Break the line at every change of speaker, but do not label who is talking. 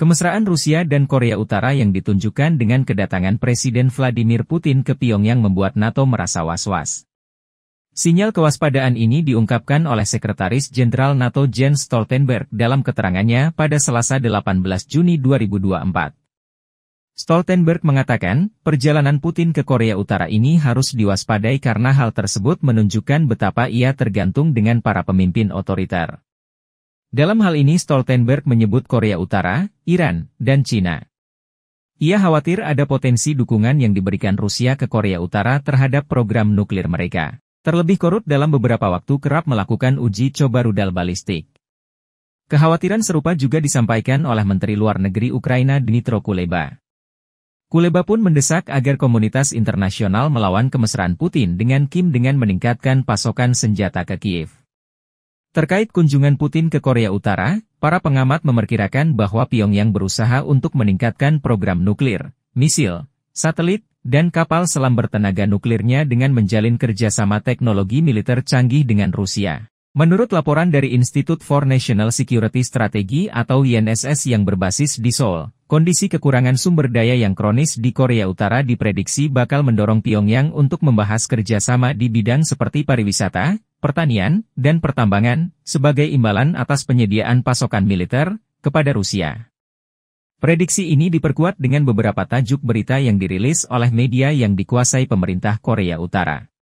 Kemesraan Rusia dan Korea Utara yang ditunjukkan dengan kedatangan Presiden Vladimir Putin ke Pyongyang membuat NATO merasa was-was. Sinyal kewaspadaan ini diungkapkan oleh Sekretaris Jenderal NATO Jens Stoltenberg dalam keterangannya pada Selasa 18 Juni 2024. Stoltenberg mengatakan, perjalanan Putin ke Korea Utara ini harus diwaspadai karena hal tersebut menunjukkan betapa ia tergantung dengan para pemimpin otoriter. Dalam hal ini Stoltenberg menyebut Korea Utara, Iran, dan China. Ia khawatir ada potensi dukungan yang diberikan Rusia ke Korea Utara terhadap program nuklir mereka. Terlebih Korut dalam beberapa waktu kerap melakukan uji coba rudal balistik. Kekhawatiran serupa juga disampaikan oleh Menteri Luar Negeri Ukraina Dmitro Kuleba. Kuleba pun mendesak agar komunitas internasional melawan kemesraan Putin dengan Kim dengan meningkatkan pasokan senjata ke Kiev. Terkait kunjungan Putin ke Korea Utara, para pengamat memperkirakan bahwa Pyongyang berusaha untuk meningkatkan program nuklir, misil, satelit, dan kapal selam bertenaga nuklirnya dengan menjalin kerjasama teknologi militer canggih dengan Rusia. Menurut laporan dari Institute for National Security Strategy atau INSS yang berbasis di Seoul, kondisi kekurangan sumber daya yang kronis di Korea Utara diprediksi bakal mendorong Pyongyang untuk membahas kerjasama di bidang seperti pariwisata, pertanian, dan pertambangan, sebagai imbalan atas penyediaan pasokan militer kepada Rusia. Prediksi ini diperkuat dengan beberapa tajuk berita yang dirilis oleh media yang dikuasai pemerintah Korea Utara.